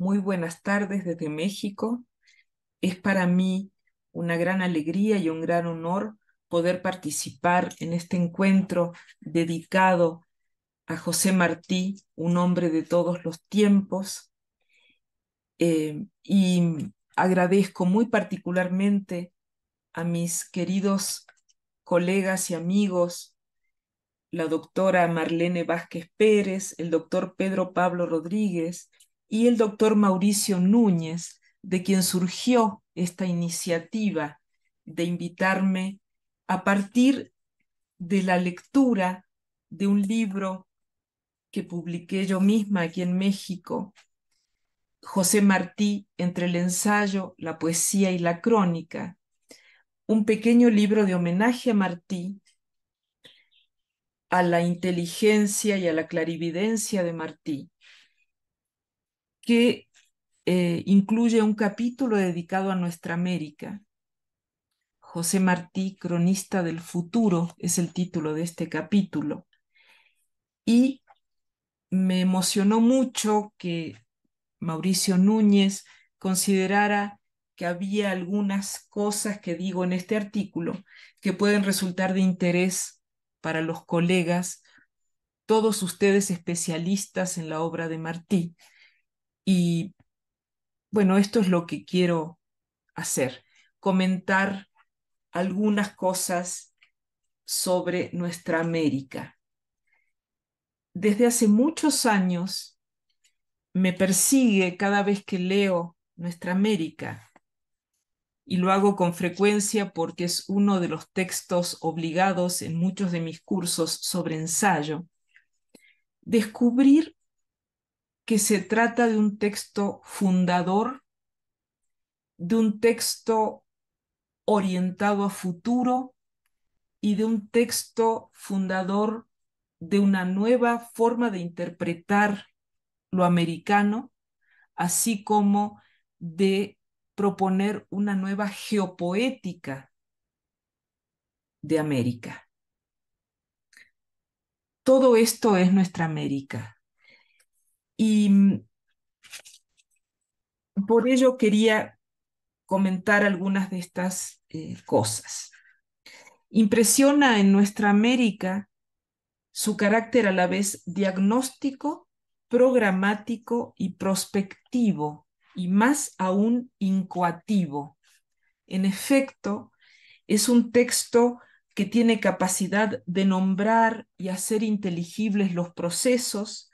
Muy buenas tardes desde México. Es para mí una gran alegría y un gran honor poder participar en este encuentro dedicado a José Martí, un hombre de todos los tiempos. Eh, y agradezco muy particularmente a mis queridos colegas y amigos, la doctora Marlene Vázquez Pérez, el doctor Pedro Pablo Rodríguez, y el doctor Mauricio Núñez, de quien surgió esta iniciativa de invitarme a partir de la lectura de un libro que publiqué yo misma aquí en México, José Martí, entre el ensayo, la poesía y la crónica, un pequeño libro de homenaje a Martí, a la inteligencia y a la clarividencia de Martí, que eh, incluye un capítulo dedicado a nuestra América. José Martí, Cronista del Futuro, es el título de este capítulo. Y me emocionó mucho que Mauricio Núñez considerara que había algunas cosas que digo en este artículo que pueden resultar de interés para los colegas, todos ustedes especialistas en la obra de Martí. Y bueno, esto es lo que quiero hacer, comentar algunas cosas sobre nuestra América. Desde hace muchos años me persigue cada vez que leo nuestra América y lo hago con frecuencia porque es uno de los textos obligados en muchos de mis cursos sobre ensayo, descubrir que se trata de un texto fundador, de un texto orientado a futuro y de un texto fundador de una nueva forma de interpretar lo americano, así como de proponer una nueva geopoética de América. Todo esto es nuestra América. Y mm, por ello quería comentar algunas de estas eh, cosas. Impresiona en nuestra América su carácter a la vez diagnóstico, programático y prospectivo, y más aún incoativo. En efecto, es un texto que tiene capacidad de nombrar y hacer inteligibles los procesos,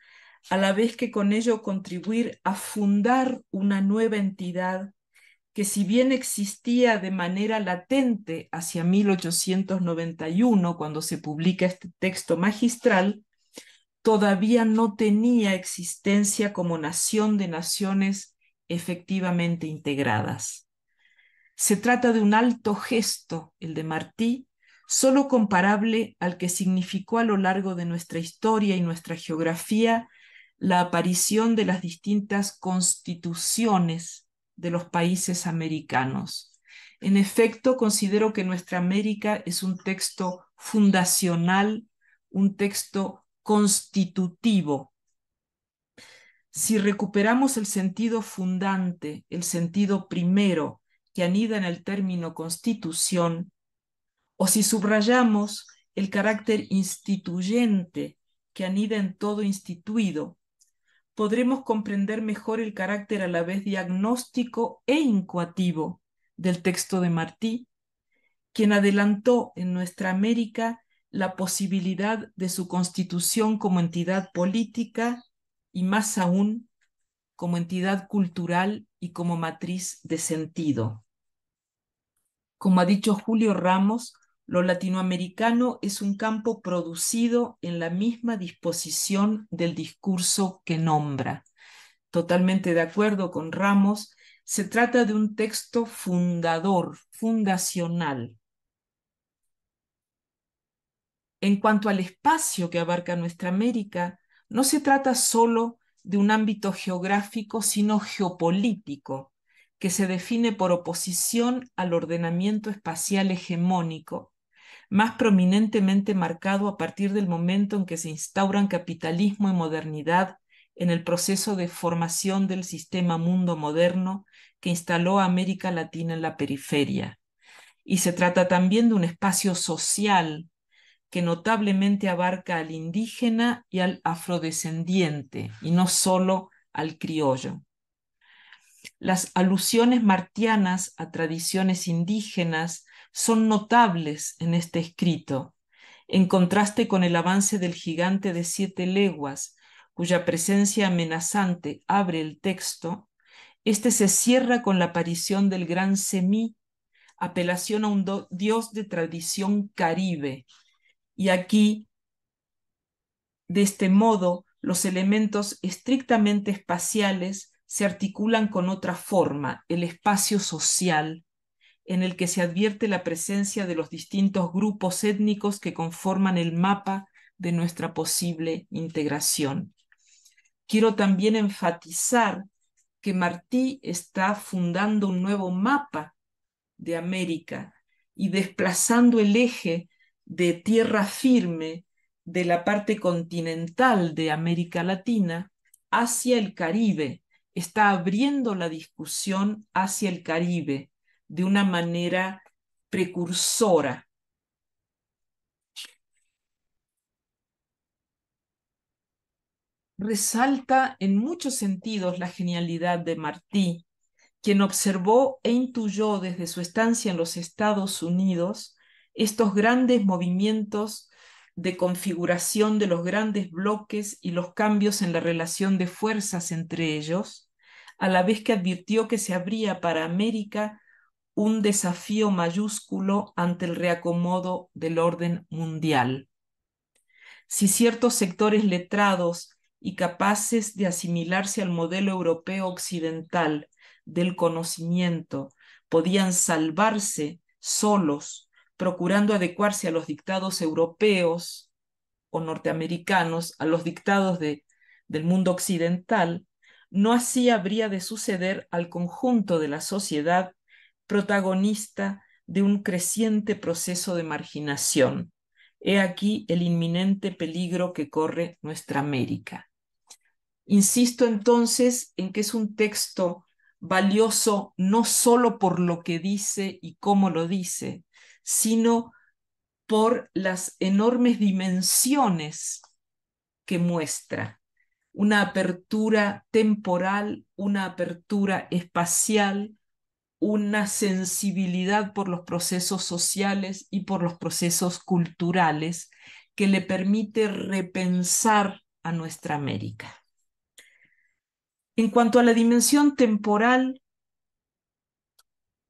a la vez que con ello contribuir a fundar una nueva entidad que si bien existía de manera latente hacia 1891, cuando se publica este texto magistral, todavía no tenía existencia como nación de naciones efectivamente integradas. Se trata de un alto gesto, el de Martí, solo comparable al que significó a lo largo de nuestra historia y nuestra geografía la aparición de las distintas constituciones de los países americanos. En efecto, considero que nuestra América es un texto fundacional, un texto constitutivo. Si recuperamos el sentido fundante, el sentido primero que anida en el término constitución, o si subrayamos el carácter instituyente que anida en todo instituido, podremos comprender mejor el carácter a la vez diagnóstico e incuativo del texto de Martí, quien adelantó en nuestra América la posibilidad de su constitución como entidad política y más aún como entidad cultural y como matriz de sentido. Como ha dicho Julio Ramos, lo latinoamericano es un campo producido en la misma disposición del discurso que nombra. Totalmente de acuerdo con Ramos, se trata de un texto fundador, fundacional. En cuanto al espacio que abarca nuestra América, no se trata solo de un ámbito geográfico, sino geopolítico, que se define por oposición al ordenamiento espacial hegemónico más prominentemente marcado a partir del momento en que se instauran capitalismo y modernidad en el proceso de formación del sistema mundo moderno que instaló a América Latina en la periferia. Y se trata también de un espacio social que notablemente abarca al indígena y al afrodescendiente, y no solo al criollo. Las alusiones martianas a tradiciones indígenas son notables en este escrito, en contraste con el avance del gigante de siete leguas, cuya presencia amenazante abre el texto, este se cierra con la aparición del gran Semí, apelación a un dios de tradición caribe. Y aquí, de este modo, los elementos estrictamente espaciales se articulan con otra forma, el espacio social, en el que se advierte la presencia de los distintos grupos étnicos que conforman el mapa de nuestra posible integración. Quiero también enfatizar que Martí está fundando un nuevo mapa de América y desplazando el eje de tierra firme de la parte continental de América Latina hacia el Caribe, está abriendo la discusión hacia el Caribe de una manera precursora. Resalta en muchos sentidos la genialidad de Martí, quien observó e intuyó desde su estancia en los Estados Unidos estos grandes movimientos de configuración de los grandes bloques y los cambios en la relación de fuerzas entre ellos, a la vez que advirtió que se abría para América un desafío mayúsculo ante el reacomodo del orden mundial. Si ciertos sectores letrados y capaces de asimilarse al modelo europeo occidental del conocimiento podían salvarse solos, procurando adecuarse a los dictados europeos o norteamericanos, a los dictados del mundo occidental, no así habría de suceder al conjunto de la sociedad protagonista de un creciente proceso de marginación. He aquí el inminente peligro que corre nuestra América. Insisto entonces en que es un texto valioso no solo por lo que dice y cómo lo dice, sino por las enormes dimensiones que muestra una apertura temporal, una apertura espacial, una sensibilidad por los procesos sociales y por los procesos culturales que le permite repensar a nuestra América. En cuanto a la dimensión temporal,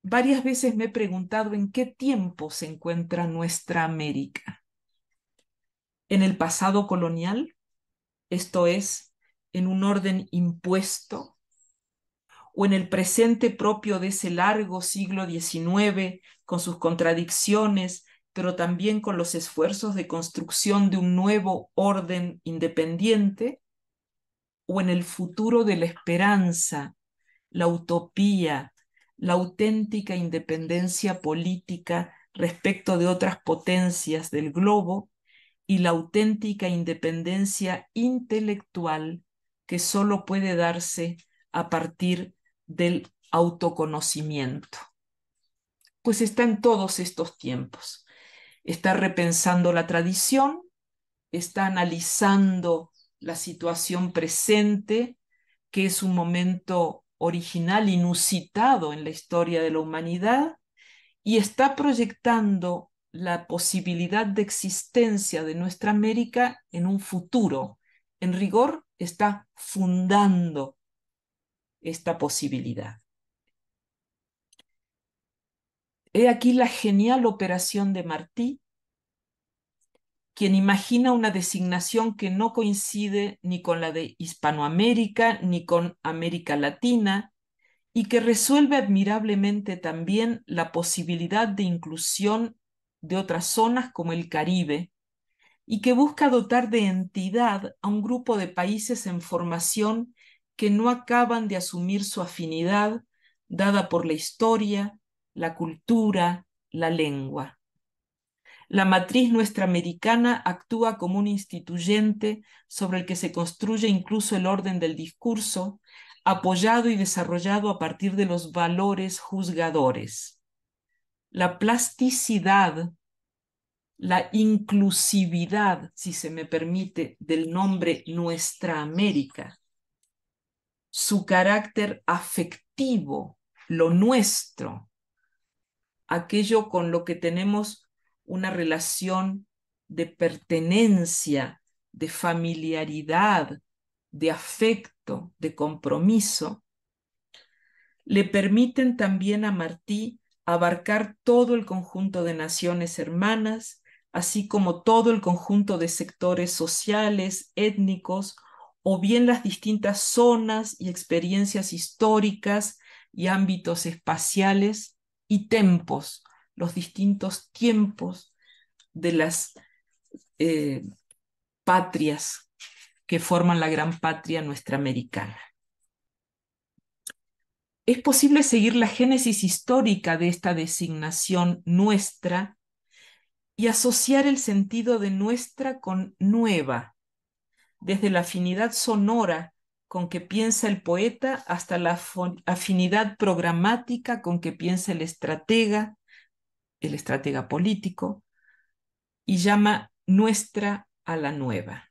varias veces me he preguntado en qué tiempo se encuentra nuestra América. ¿En el pasado colonial? Esto es, en un orden impuesto o en el presente propio de ese largo siglo XIX, con sus contradicciones, pero también con los esfuerzos de construcción de un nuevo orden independiente, o en el futuro de la esperanza, la utopía, la auténtica independencia política respecto de otras potencias del globo y la auténtica independencia intelectual que solo puede darse a partir del autoconocimiento. Pues está en todos estos tiempos. Está repensando la tradición, está analizando la situación presente, que es un momento original, inusitado en la historia de la humanidad, y está proyectando la posibilidad de existencia de nuestra América en un futuro, en rigor está fundando esta posibilidad. He aquí la genial operación de Martí, quien imagina una designación que no coincide ni con la de Hispanoamérica ni con América Latina y que resuelve admirablemente también la posibilidad de inclusión de otras zonas como el Caribe, y que busca dotar de entidad a un grupo de países en formación que no acaban de asumir su afinidad dada por la historia, la cultura, la lengua. La matriz nuestra americana actúa como un instituyente sobre el que se construye incluso el orden del discurso, apoyado y desarrollado a partir de los valores juzgadores. La plasticidad la inclusividad, si se me permite, del nombre Nuestra América, su carácter afectivo, lo nuestro, aquello con lo que tenemos una relación de pertenencia, de familiaridad, de afecto, de compromiso, le permiten también a Martí abarcar todo el conjunto de naciones hermanas así como todo el conjunto de sectores sociales, étnicos, o bien las distintas zonas y experiencias históricas y ámbitos espaciales y tempos, los distintos tiempos de las eh, patrias que forman la gran patria nuestra americana. Es posible seguir la génesis histórica de esta designación nuestra y asociar el sentido de nuestra con nueva, desde la afinidad sonora con que piensa el poeta hasta la afinidad programática con que piensa el estratega, el estratega político, y llama nuestra a la nueva.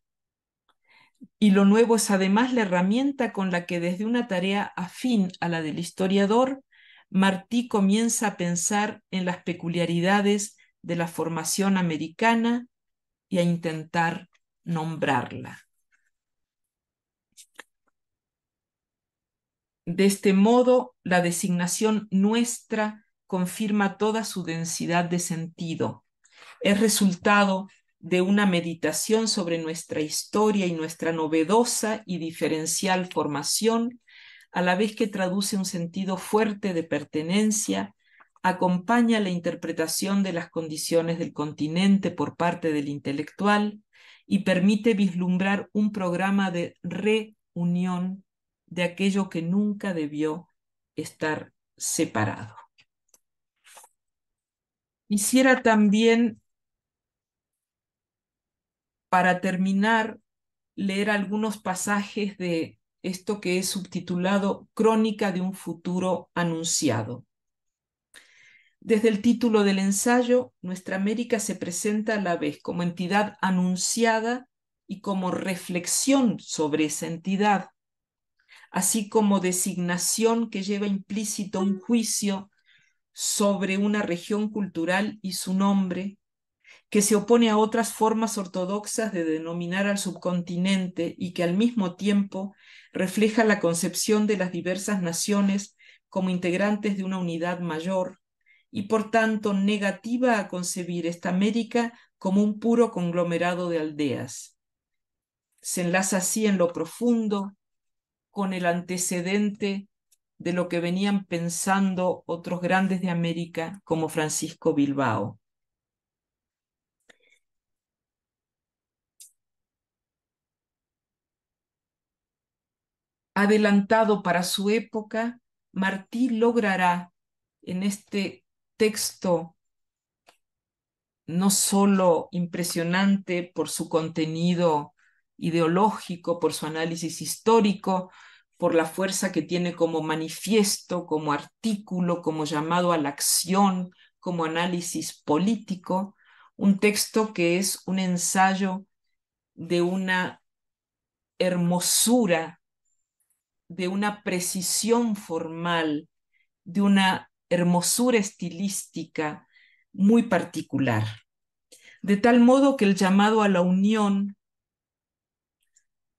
Y lo nuevo es además la herramienta con la que desde una tarea afín a la del historiador, Martí comienza a pensar en las peculiaridades de la formación americana y a intentar nombrarla. De este modo, la designación nuestra confirma toda su densidad de sentido. Es resultado de una meditación sobre nuestra historia y nuestra novedosa y diferencial formación, a la vez que traduce un sentido fuerte de pertenencia acompaña la interpretación de las condiciones del continente por parte del intelectual y permite vislumbrar un programa de reunión de aquello que nunca debió estar separado. Quisiera también, para terminar, leer algunos pasajes de esto que es subtitulado Crónica de un futuro anunciado desde el título del ensayo, nuestra América se presenta a la vez como entidad anunciada y como reflexión sobre esa entidad, así como designación que lleva implícito un juicio sobre una región cultural y su nombre, que se opone a otras formas ortodoxas de denominar al subcontinente y que al mismo tiempo refleja la concepción de las diversas naciones como integrantes de una unidad mayor, y por tanto negativa a concebir esta América como un puro conglomerado de aldeas. Se enlaza así en lo profundo con el antecedente de lo que venían pensando otros grandes de América como Francisco Bilbao. Adelantado para su época, Martí logrará en este texto no solo impresionante por su contenido ideológico, por su análisis histórico, por la fuerza que tiene como manifiesto, como artículo, como llamado a la acción, como análisis político, un texto que es un ensayo de una hermosura, de una precisión formal, de una hermosura estilística muy particular, de tal modo que el llamado a la unión,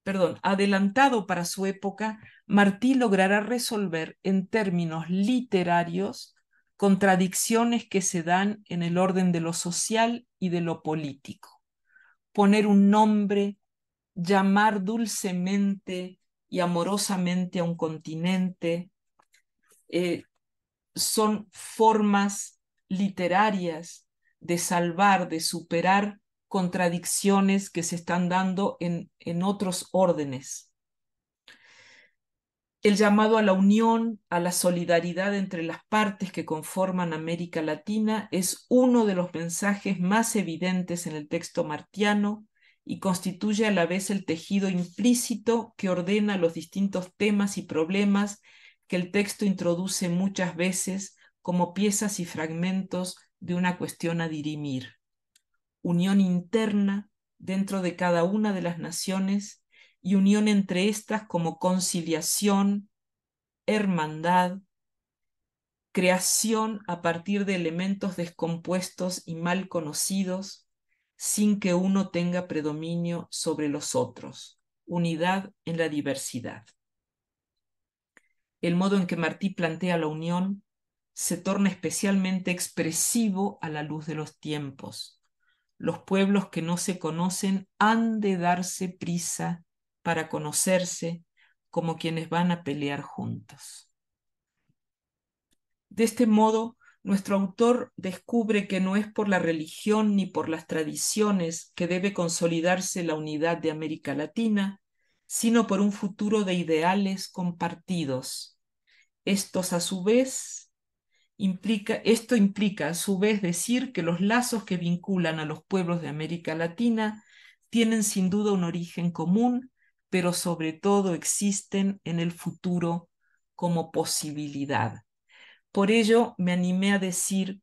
perdón, adelantado para su época, Martí logrará resolver en términos literarios contradicciones que se dan en el orden de lo social y de lo político. Poner un nombre, llamar dulcemente y amorosamente a un continente, eh, son formas literarias de salvar, de superar contradicciones que se están dando en, otros órdenes. El llamado a la unión, a la solidaridad entre las partes que conforman América Latina es uno de los mensajes más evidentes en el texto martiano y constituye a la vez el tejido implícito que ordena los distintos temas y problemas que el texto introduce muchas veces como piezas y fragmentos de una cuestión a dirimir. Unión interna dentro de cada una de las naciones y unión entre estas como conciliación, hermandad, creación a partir de elementos descompuestos y mal conocidos, sin que uno tenga predominio sobre los otros, unidad en la diversidad el modo en que Martí plantea la unión se torna especialmente expresivo a la luz de los tiempos. Los pueblos que no se conocen han de darse prisa para conocerse como quienes van a pelear juntos. De este modo, nuestro autor descubre que no es por la religión ni por las tradiciones que debe consolidarse la unidad de América Latina, sino por un futuro de ideales compartidos. Estos a su vez implica, esto implica a su vez decir que los lazos que vinculan a los pueblos de América Latina tienen sin duda un origen común, pero sobre todo existen en el futuro como posibilidad. Por ello me animé a decir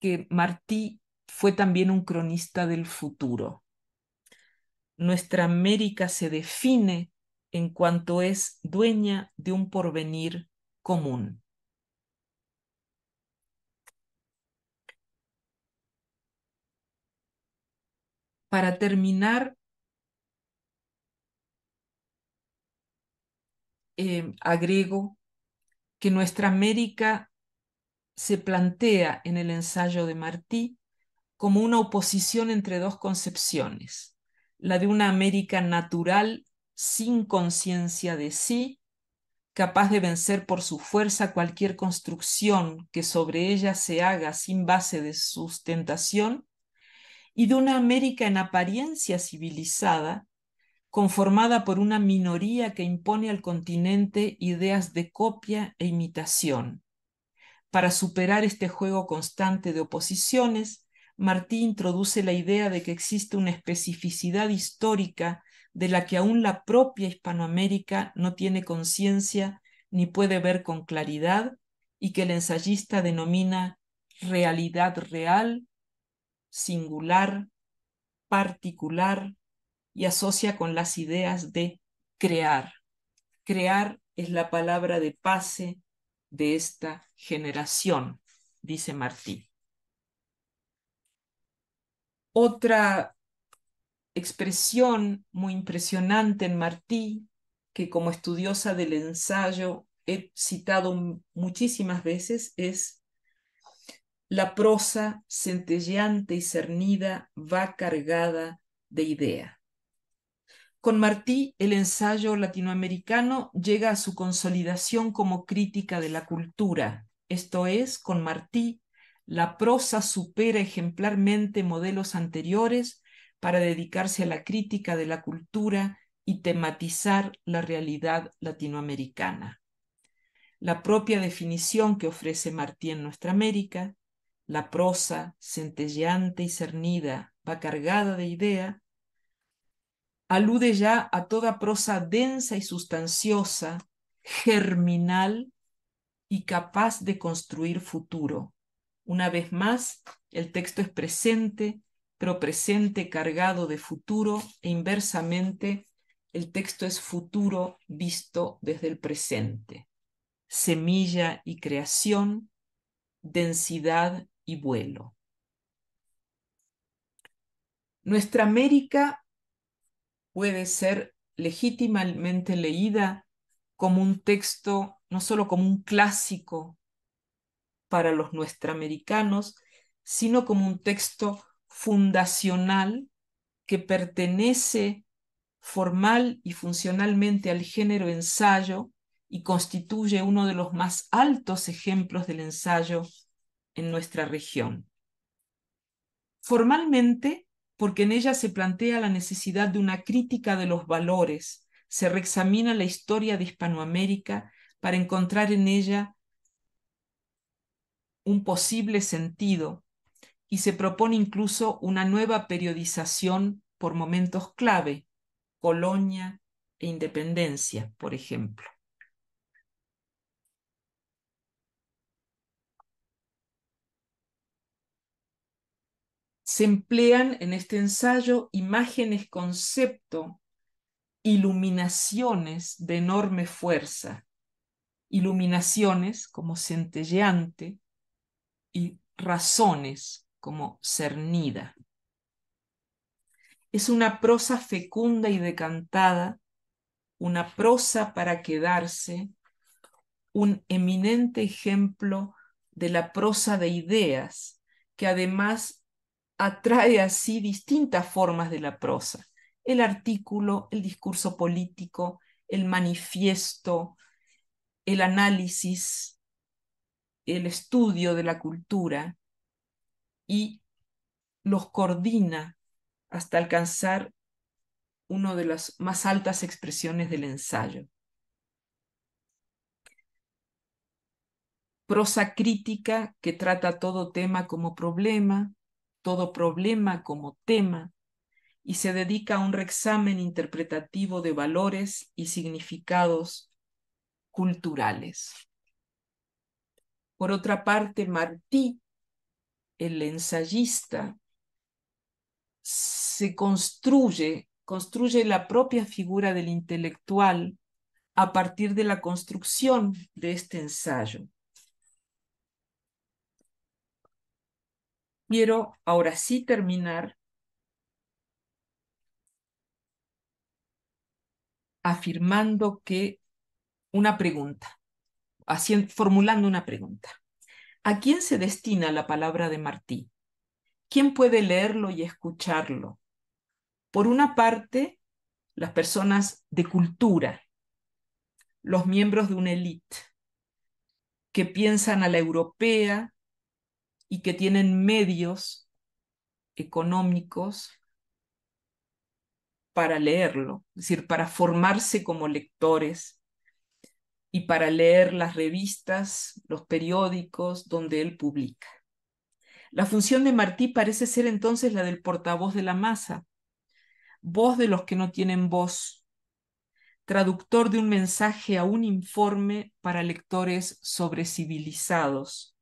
que Martí fue también un cronista del futuro nuestra América se define en cuanto es dueña de un porvenir común. Para terminar, eh, agrego que nuestra América se plantea en el ensayo de Martí como una oposición entre dos concepciones, la de una América natural, sin conciencia de sí, capaz de vencer por su fuerza cualquier construcción que sobre ella se haga sin base de sustentación, y de una América en apariencia civilizada, conformada por una minoría que impone al continente ideas de copia e imitación. Para superar este juego constante de oposiciones, Martí introduce la idea de que existe una especificidad histórica de la que aún la propia Hispanoamérica no tiene conciencia ni puede ver con claridad y que el ensayista denomina realidad real, singular, particular y asocia con las ideas de crear. Crear es la palabra de pase de esta generación, dice Martí. Otra expresión muy impresionante en Martí, que como estudiosa del ensayo he citado muchísimas veces, es la prosa centelleante y cernida va cargada de idea. Con Martí, el ensayo latinoamericano llega a su consolidación como crítica de la cultura, esto es, con Martí, la prosa supera ejemplarmente modelos anteriores para dedicarse a la crítica de la cultura y tematizar la realidad latinoamericana. La propia definición que ofrece Martí en Nuestra América, la prosa centelleante y cernida, va cargada de idea, alude ya a toda prosa densa y sustanciosa, germinal y capaz de construir futuro una vez más, el texto es presente, pero presente cargado de futuro e inversamente, el texto es futuro visto desde el presente. Semilla y creación, densidad y vuelo. Nuestra América puede ser legítimamente leída como un texto, no solo como un clásico para los nuestraamericanos, sino como un texto fundacional que pertenece formal y funcionalmente al género ensayo y constituye uno de los más altos ejemplos del ensayo en nuestra región. Formalmente, porque en ella se plantea la necesidad de una crítica de los valores, se reexamina la historia de Hispanoamérica para encontrar en ella un posible sentido y se propone incluso una nueva periodización por momentos clave, Colonia e Independencia, por ejemplo. se emplean en este ensayo imágenes, concepto, iluminaciones de enorme fuerza, iluminaciones como centelleante, y razones como cernida. Es una prosa fecunda y decantada, una prosa para quedarse, un eminente ejemplo de la prosa de ideas, que además atrae así distintas formas de la prosa, el artículo, el discurso político, el manifiesto, el análisis, el estudio de la cultura y los coordina hasta alcanzar una de las más altas expresiones del ensayo. Prosa crítica que trata todo tema como problema, todo problema como tema, y se dedica a un reexamen interpretativo de valores y significados culturales. Por otra parte, Martí, el ensayista, se construye, construye la propia figura del intelectual a partir de la construcción de este ensayo. Quiero ahora sí terminar afirmando que una pregunta formulando una pregunta. ¿A quién se destina la palabra de Martí? ¿Quién puede leerlo y escucharlo? Por una parte, las personas de cultura, los miembros de una élite, que piensan a la europea y que tienen medios económicos para leerlo, es decir, para formarse como lectores y para leer las revistas, los periódicos donde él publica. La función de Martí parece ser entonces la del portavoz de la masa, voz de los que no tienen voz, traductor de un mensaje a un informe para lectores sobrecivilizados.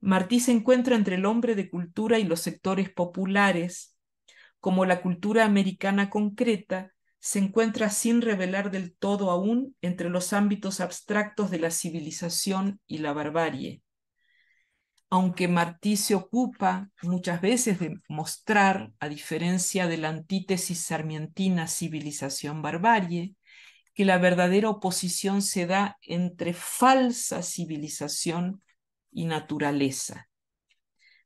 Martí se encuentra entre el hombre de cultura y los sectores populares, como la cultura americana concreta, se encuentra sin revelar del todo aún entre los ámbitos abstractos de la civilización y la barbarie. Aunque Martí se ocupa muchas veces de mostrar, a diferencia de la antítesis sarmientina civilización-barbarie, que la verdadera oposición se da entre falsa civilización y naturaleza.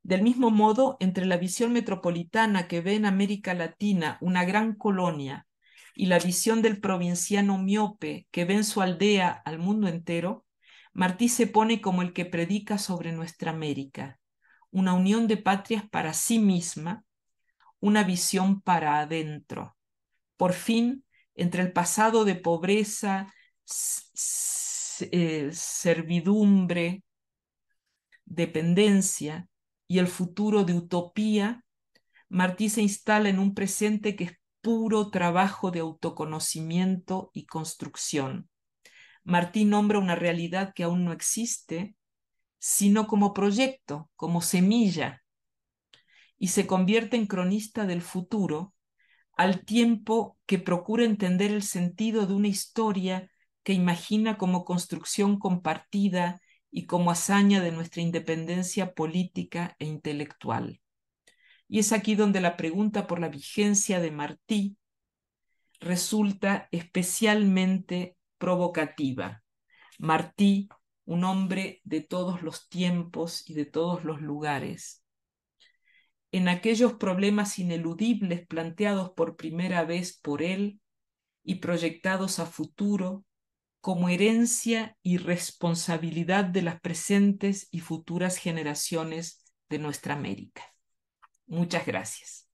Del mismo modo, entre la visión metropolitana que ve en América Latina una gran colonia y la visión del provinciano miope que ve en su aldea al mundo entero, Martí se pone como el que predica sobre nuestra América, una unión de patrias para sí misma, una visión para adentro. Por fin, entre el pasado de pobreza, eh, servidumbre, dependencia y el futuro de utopía, Martí se instala en un presente que es puro trabajo de autoconocimiento y construcción. Martín nombra una realidad que aún no existe, sino como proyecto, como semilla, y se convierte en cronista del futuro al tiempo que procura entender el sentido de una historia que imagina como construcción compartida y como hazaña de nuestra independencia política e intelectual. Y es aquí donde la pregunta por la vigencia de Martí resulta especialmente provocativa. Martí, un hombre de todos los tiempos y de todos los lugares. En aquellos problemas ineludibles planteados por primera vez por él y proyectados a futuro como herencia y responsabilidad de las presentes y futuras generaciones de nuestra América. Muchas gracias.